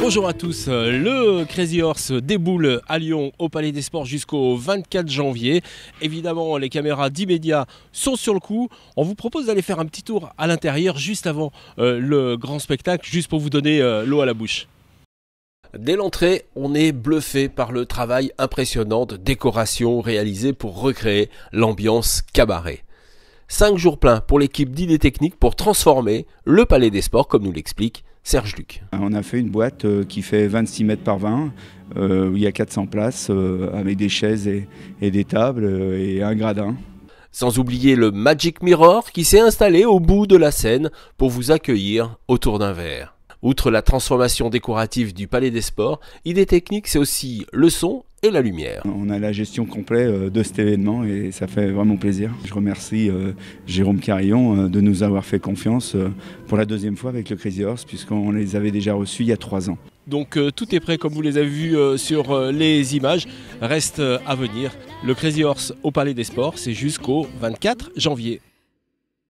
Bonjour à tous, le Crazy Horse déboule à Lyon au Palais des Sports jusqu'au 24 janvier. Évidemment, les caméras d'immédiat sont sur le coup. On vous propose d'aller faire un petit tour à l'intérieur juste avant euh, le grand spectacle, juste pour vous donner euh, l'eau à la bouche. Dès l'entrée, on est bluffé par le travail impressionnant de décoration réalisé pour recréer l'ambiance cabaret. Cinq jours pleins pour l'équipe d'idées techniques pour transformer le Palais des Sports, comme nous l'explique Serge Luc. On a fait une boîte euh, qui fait 26 mètres par 20, euh, où il y a 400 places, euh, avec des chaises et, et des tables et un gradin. Sans oublier le Magic Mirror qui s'est installé au bout de la scène pour vous accueillir autour d'un verre. Outre la transformation décorative du Palais des Sports, Idée Technique, c'est aussi le son la lumière. On a la gestion complète euh, de cet événement et ça fait vraiment plaisir. Je remercie euh, Jérôme Carillon euh, de nous avoir fait confiance pour la deuxième fois avec le Crazy Horse puisqu'on les avait déjà reçus il y a trois ans. Donc tout est prêt comme vous les avez vus sur les images. Reste à venir. Le Crazy Horse au Palais des Sports, c'est jusqu'au 24 janvier.